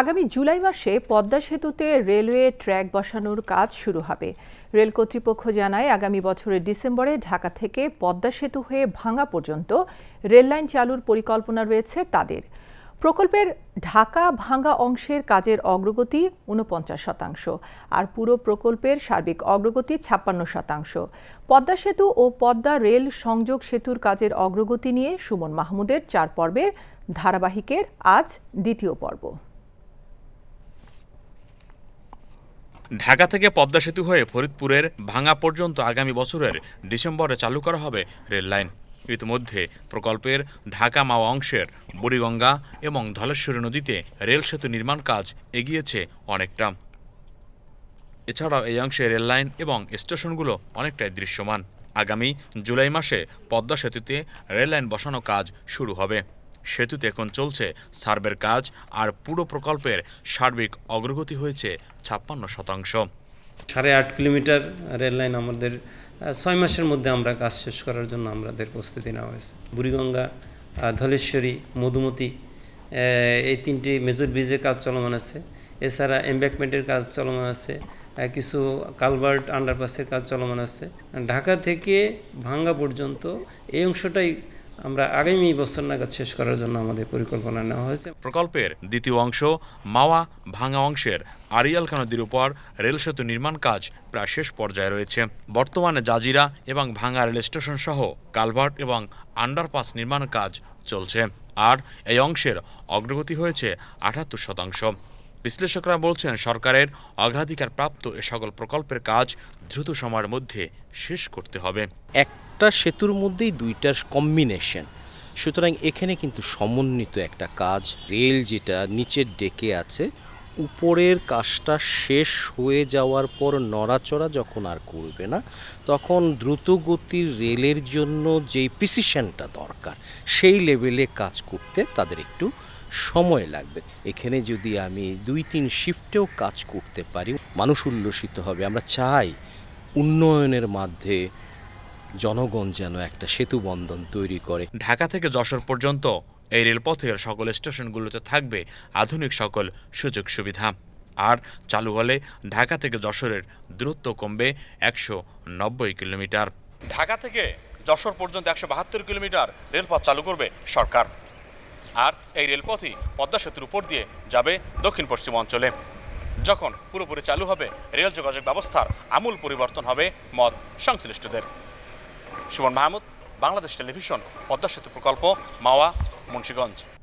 আগামী জুলাই মাসে পদ্মা সেতুতে রেলওয়ে ট্র্যাক বসানোর কাজ শুরু হবে রেল কর্তৃপক্ষ জানায় আগামী বছরের ডিসেম্বরে ঢাকা থেকে পদ্মা সেতু হয়ে ভাঙা পর্যন্ত রেললাইন চালুর পরিকল্পনা রয়েছে তাদের প্রকল্পের ঢাকা ভাঙ্গা অংশের কাজের অগ্রগতি উনপঞ্চাশ শতাংশ আর পুরো প্রকল্পের সার্বিক অগ্রগতি ছাপ্পান্ন শতাংশ পদ্মা সেতু ও পদ্মা রেল সংযোগ সেতুর কাজের অগ্রগতি নিয়ে সুমন মাহমুদের চার পর্বের ধারাবাহিকের আজ দ্বিতীয় পর্ব ঢাকা থেকে পদ্মা সেতু হয়ে ফরিদপুরের ভাঙা পর্যন্ত আগামী বছরের ডিসেম্বরে চালু করা হবে রেল লাইন ইতিমধ্যে প্রকল্পের ঢাকা মাওয়া অংশের বুড়িগঙ্গা এবং ধলেশ্বরী নদীতে রেল সেতু নির্মাণ কাজ এগিয়েছে অনেকটা এছাড়াও এই অংশে রেল লাইন এবং স্টেশনগুলো অনেকটাই দৃশ্যমান আগামী জুলাই মাসে পদ্মা সেতুতে রেল লাইন বসানো কাজ শুরু হবে সেতুতে এখন চলছে সার্ভের কাজ আর পুরো প্রকল্পের সার্বিক অগ্রগতি হয়েছে ছাপ্পান্ন শতাংশ সাড়ে আট কিলোমিটার রেললাইন আমাদের ছয় মাসের মধ্যে আমরা কাজ শেষ করার জন্য আমাদের প্রস্তুতি নেওয়া হয়েছে বুড়িগঙ্গা ধলেশ্বরী মধুমতি এই তিনটি মেজর ব্রিজের কাজ চলমান আছে এছাড়া এম্ব্যাকমেন্টের কাজ চলমান আছে কিছু কালভার্ট আন্ডারপাসের কাজ চলমান আছে ঢাকা থেকে ভাঙ্গা পর্যন্ত এই অংশটাই আমরা আগামী বছর নাগাদ শেষ করার জন্য আমাদের পরিকল্পনা নেওয়া হয়েছে প্রকল্পের দ্বিতীয় অংশ মাওয়া ভাঙা অংশের খা নদীর উপর রেল সেতু নির্মাণ কাজ প্রায় শেষ পর্যায়ে রয়েছে বর্তমানে জাজিরা এবং ভাঙা রেল স্টেশন সহ কালভার্ট এবং আন্ডারপাস নির্মাণ কাজ চলছে আর এই অংশের অগ্রগতি হয়েছে আটাত্তর শতাংশ বিশ্লেষকরা বলছেন সরকারের অগ্রাধিকার প্রাপ্ত এ সকল প্রকল্পের কাজ দ্রুত সময়ের মধ্যে শেষ করতে হবে একটা সেতুর মধ্যেই দুইটার কম্বিনেশন সুতরাং এখানে কিন্তু সমন্বিত একটা কাজ রেল যেটা নিচের ডেকে আছে উপরের কাজটা শেষ হয়ে যাওয়ার পর নড়াচড়া যখন আর করবে না তখন দ্রুতগতির রেলের জন্য যেই প্রিসিশনটা দরকার সেই লেভেলে কাজ করতে তাদের একটু সময় লাগবে এখানে যদি আমি দুই তিন শিফটেও কাজ করতে পারি মানুষ উল্লসিত হবে আমরা চাই উন্নয়নের মাধ্যমে জনগণ যেন একটা সেতু বন্ধন তৈরি করে ঢাকা থেকে যশোর পর্যন্ত এই রেলপথের সকল স্টেশনগুলোতে থাকবে আধুনিক সকল সুযোগ সুবিধা আর চালু হলে ঢাকা থেকে যশোরের দূরত্ব কমবে একশো নব্বই কিলোমিটার ঢাকা থেকে যশোর পর্যন্ত একশো বাহাত্তর কিলোমিটার রেলপথ চালু করবে সরকার আর এই রেলপথই পদ্মা সেতুর উপর দিয়ে যাবে দক্ষিণ পশ্চিম অঞ্চলে যখন পুরোপুরি চালু হবে রেল যোগাযোগ ব্যবস্থার আমূল পরিবর্তন হবে মত সংশ্লিষ্টদের সুমন মাহমুদ বাংলাদেশ টেলিভিশন পদ্মা সেতু প্রকল্প মাওয়া মুন্সীগঞ্জ